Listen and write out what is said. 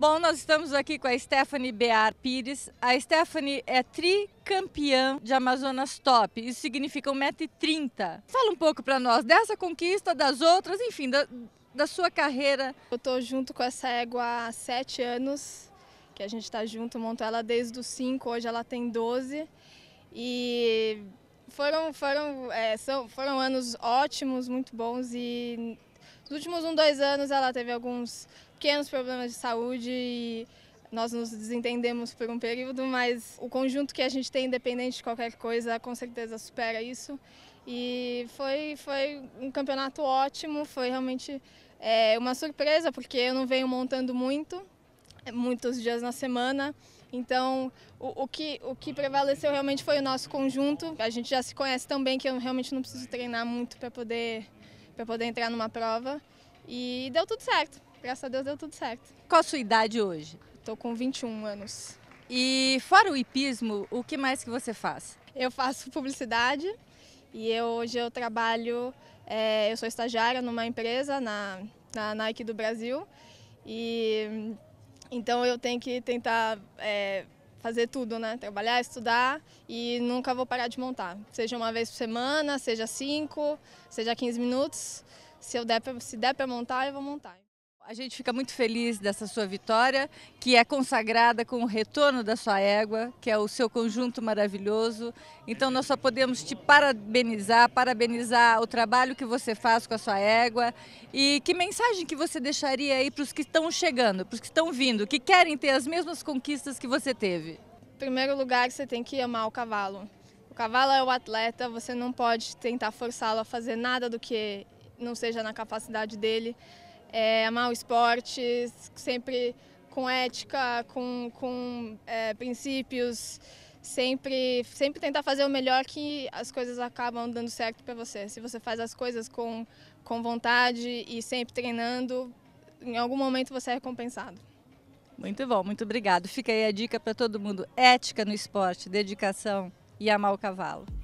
Bom, nós estamos aqui com a Stephanie Bear Pires. A Stephanie é tricampeã de Amazonas Top, isso significa 1,30m. Fala um pouco para nós dessa conquista, das outras, enfim, da, da sua carreira. Eu estou junto com essa égua há 7 anos, que a gente está junto, montou ela desde os 5, hoje ela tem 12. E foram, foram, é, são, foram anos ótimos, muito bons e nos últimos um, dois anos ela teve alguns pequenos problemas de saúde e nós nos desentendemos por um período, mas o conjunto que a gente tem, independente de qualquer coisa, com certeza supera isso. E foi, foi um campeonato ótimo, foi realmente é, uma surpresa, porque eu não venho montando muito, muitos dias na semana. Então, o, o, que, o que prevaleceu realmente foi o nosso conjunto. A gente já se conhece tão bem que eu realmente não preciso treinar muito para poder para poder entrar numa prova. E deu tudo certo. Graças a Deus deu tudo certo. Qual a sua idade hoje? Estou com 21 anos. E fora o hipismo, o que mais que você faz? Eu faço publicidade e eu, hoje eu trabalho, é, eu sou estagiária numa empresa, na, na Nike do Brasil. E então eu tenho que tentar é, fazer tudo, né? Trabalhar, estudar e nunca vou parar de montar. Seja uma vez por semana, seja cinco, seja 15 minutos. Se, eu der pra, se der para montar, eu vou montar. A gente fica muito feliz dessa sua vitória, que é consagrada com o retorno da sua égua, que é o seu conjunto maravilhoso. Então nós só podemos te parabenizar, parabenizar o trabalho que você faz com a sua égua. E que mensagem que você deixaria aí para os que estão chegando, para os que estão vindo, que querem ter as mesmas conquistas que você teve? Em primeiro lugar, você tem que amar o cavalo. O cavalo é o atleta, você não pode tentar forçá-lo a fazer nada do que não seja na capacidade dele é, amar o esporte, sempre com ética, com, com é, princípios, sempre, sempre tentar fazer o melhor que as coisas acabam dando certo para você. Se você faz as coisas com, com vontade e sempre treinando, em algum momento você é recompensado. Muito bom, muito obrigado. Fica aí a dica para todo mundo: ética no esporte, dedicação e amar o cavalo.